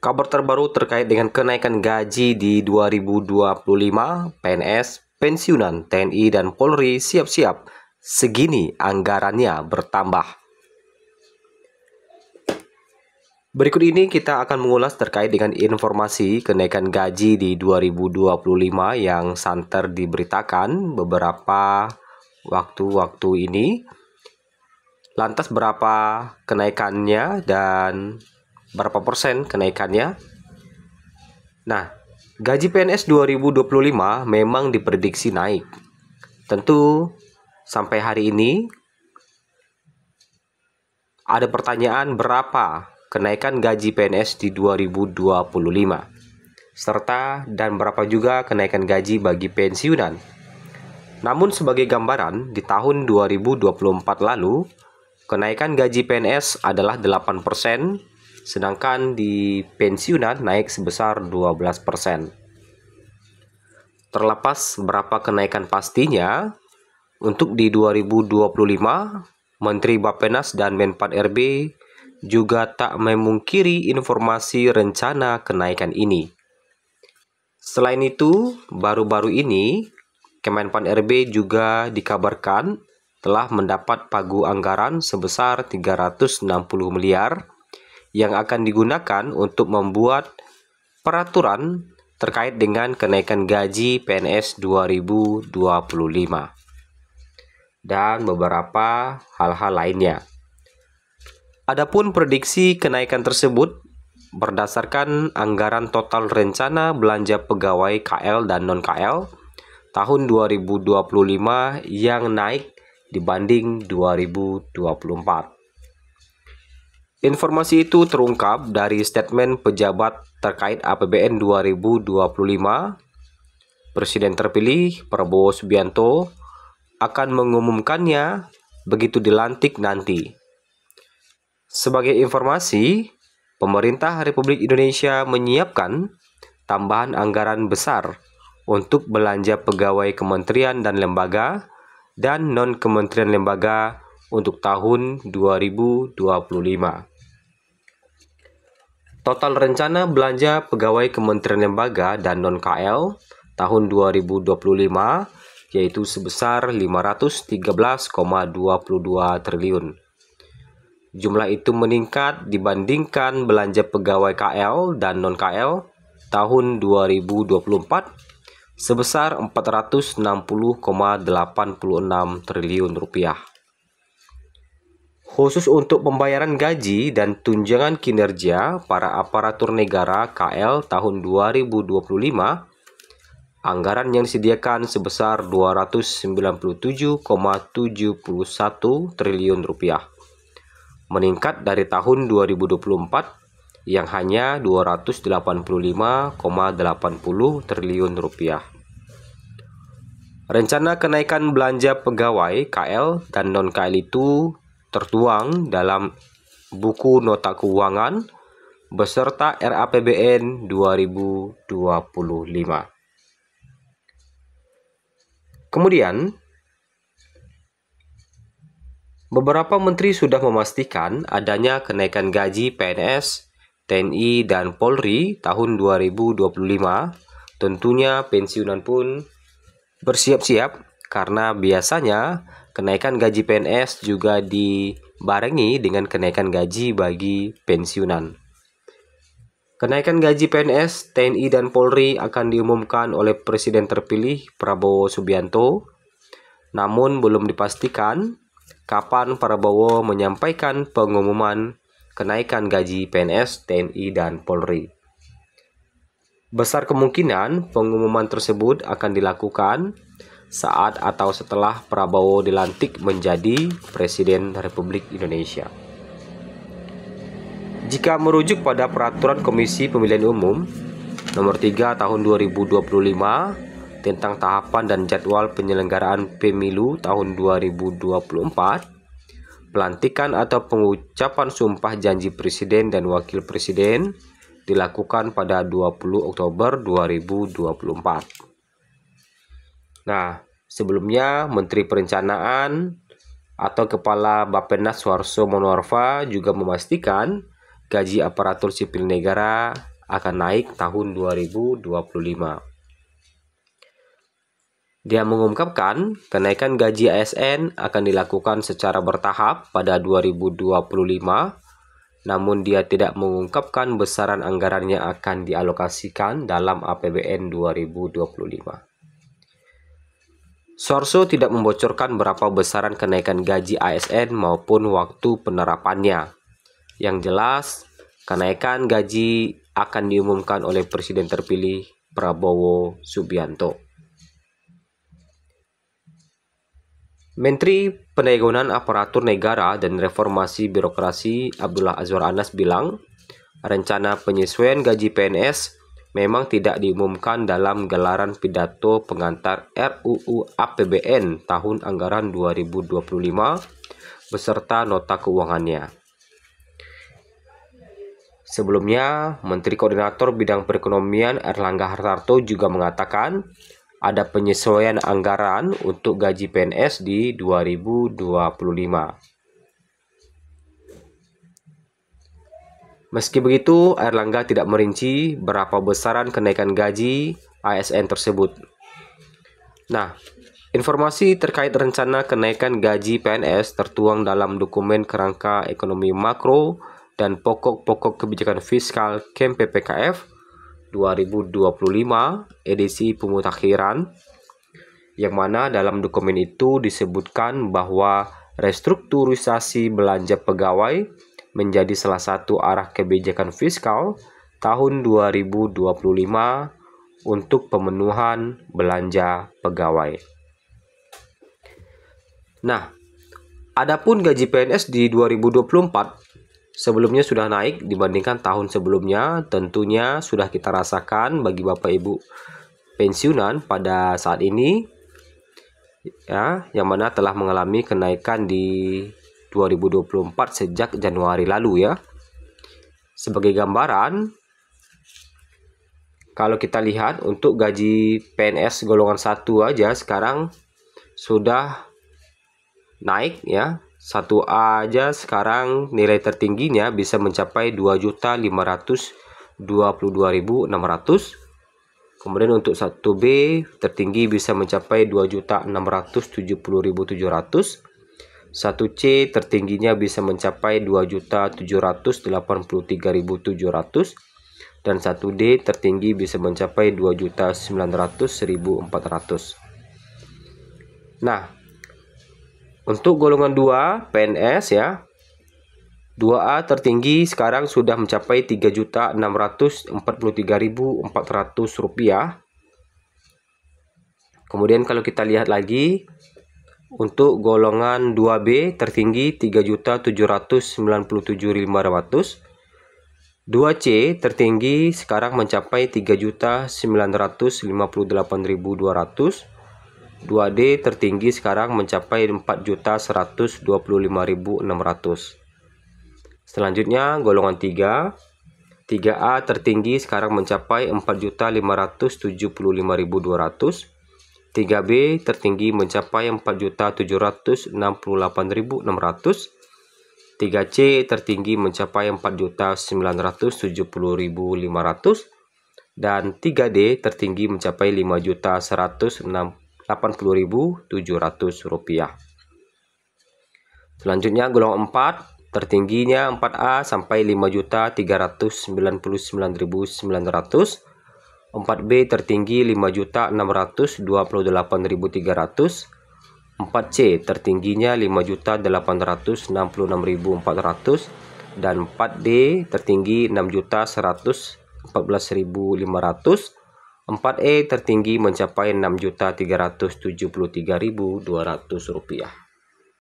Kabar terbaru terkait dengan kenaikan gaji di 2025, PNS, pensiunan TNI dan Polri siap-siap segini anggarannya bertambah. Berikut ini kita akan mengulas terkait dengan informasi kenaikan gaji di 2025 yang santer diberitakan beberapa waktu-waktu ini. Lantas berapa kenaikannya dan berapa persen kenaikannya? Nah, gaji PNS 2025 memang diprediksi naik. Tentu sampai hari ini ada pertanyaan berapa kenaikan gaji PNS di 2025 serta dan berapa juga kenaikan gaji bagi pensiunan. Namun sebagai gambaran, di tahun 2024 lalu, kenaikan gaji PNS adalah 8% Sedangkan di pensiunan naik sebesar 12%. Terlepas berapa kenaikan pastinya, untuk di 2025, Menteri Bapenas dan Menpan RB juga tak memungkiri informasi rencana kenaikan ini. Selain itu, baru-baru ini Kemenpan RB juga dikabarkan telah mendapat pagu anggaran sebesar 360 miliar yang akan digunakan untuk membuat peraturan terkait dengan kenaikan gaji PNS 2025 dan beberapa hal-hal lainnya. Adapun prediksi kenaikan tersebut berdasarkan anggaran total rencana belanja pegawai KL dan non-KL tahun 2025 yang naik dibanding 2024. Informasi itu terungkap dari statement pejabat terkait APBN 2025 Presiden terpilih Prabowo Subianto akan mengumumkannya begitu dilantik nanti. Sebagai informasi, pemerintah Republik Indonesia menyiapkan tambahan anggaran besar untuk belanja pegawai kementerian dan lembaga dan non-kementerian lembaga untuk tahun 2025. Total rencana belanja pegawai Kementerian Lembaga dan Non-KL tahun 2025 yaitu sebesar 513,22 triliun. Jumlah itu meningkat dibandingkan belanja pegawai KL dan non-KL tahun 2024 sebesar 460,86 triliun rupiah. Khusus untuk pembayaran gaji dan tunjangan kinerja para aparatur negara KL tahun 2025, anggaran yang disediakan sebesar 297,71 triliun rupiah, meningkat dari tahun 2024 yang hanya 285,80 triliun rupiah. Rencana kenaikan belanja pegawai KL dan non-KL itu tertuang dalam buku nota keuangan beserta RAPBN 2025. Kemudian, beberapa menteri sudah memastikan adanya kenaikan gaji PNS, TNI, dan Polri tahun 2025. Tentunya pensiunan pun bersiap-siap karena biasanya Kenaikan gaji PNS juga dibarengi dengan kenaikan gaji bagi pensiunan. Kenaikan gaji PNS, TNI, dan Polri akan diumumkan oleh Presiden terpilih Prabowo Subianto. Namun belum dipastikan kapan Prabowo menyampaikan pengumuman kenaikan gaji PNS, TNI, dan Polri. Besar kemungkinan pengumuman tersebut akan dilakukan saat atau setelah Prabowo dilantik menjadi Presiden Republik Indonesia. Jika merujuk pada peraturan Komisi Pemilihan Umum nomor 3 tahun 2025 tentang tahapan dan jadwal penyelenggaraan pemilu tahun 2024, pelantikan atau pengucapan sumpah janji presiden dan wakil presiden dilakukan pada 20 Oktober 2024. Nah, sebelumnya Menteri Perencanaan atau Kepala Bapenas Suarso Monoarfa juga memastikan gaji aparatur sipil negara akan naik tahun 2025. Dia mengungkapkan kenaikan gaji ASN akan dilakukan secara bertahap pada 2025, namun dia tidak mengungkapkan besaran anggarannya akan dialokasikan dalam APBN 2025. Sorso tidak membocorkan berapa besaran kenaikan gaji ASN maupun waktu penerapannya. Yang jelas, kenaikan gaji akan diumumkan oleh Presiden terpilih Prabowo Subianto. Menteri Pendayagunaan Aparatur Negara dan Reformasi Birokrasi Abdullah Azwar Anas bilang, rencana penyesuaian gaji PNS memang tidak diumumkan dalam gelaran pidato pengantar RUU APBN tahun anggaran 2025 beserta nota keuangannya. Sebelumnya, Menteri Koordinator Bidang Perekonomian Erlangga Hartarto juga mengatakan ada penyesuaian anggaran untuk gaji PNS di 2025. Meski begitu, Erlangga tidak merinci berapa besaran kenaikan gaji ASN tersebut. Nah, informasi terkait rencana kenaikan gaji PNS tertuang dalam dokumen kerangka ekonomi makro dan pokok-pokok kebijakan fiskal KEM 2025 edisi pemutakhiran yang mana dalam dokumen itu disebutkan bahwa restrukturisasi belanja pegawai menjadi salah satu arah kebijakan fiskal tahun 2025 untuk pemenuhan belanja pegawai. Nah, adapun gaji PNS di 2024 sebelumnya sudah naik dibandingkan tahun sebelumnya, tentunya sudah kita rasakan bagi Bapak Ibu pensiunan pada saat ini ya, yang mana telah mengalami kenaikan di 2024 sejak Januari lalu ya. Sebagai gambaran, kalau kita lihat untuk gaji PNS golongan 1 aja sekarang sudah naik ya. 1A aja sekarang nilai tertingginya bisa mencapai 2.522.600. Kemudian untuk 1B tertinggi bisa mencapai 2.670.700 1C tertingginya bisa mencapai 2.783.700 dan 1D tertinggi bisa mencapai 2.900.400. Nah, untuk golongan 2 PNS ya, 2A tertinggi sekarang sudah mencapai 3.643.400 rupiah. Kemudian kalau kita lihat lagi, untuk golongan 2B tertinggi 3.797.500. 2C tertinggi sekarang mencapai 3.958.200. 2D tertinggi sekarang mencapai 4.125.600. Selanjutnya golongan 3. 3A tertinggi sekarang mencapai 4.575.200. 3B tertinggi mencapai 4.768.600, 3C tertinggi mencapai 4.970.500, dan 3D tertinggi mencapai 5.180.700 rupiah. Selanjutnya golongan 4 tertingginya 4A sampai 5.399.900 4B tertinggi 5.628.300 4C tertingginya 5.866.400 dan 4D tertinggi 6.114.500 4E tertinggi mencapai 6.373.200 rupiah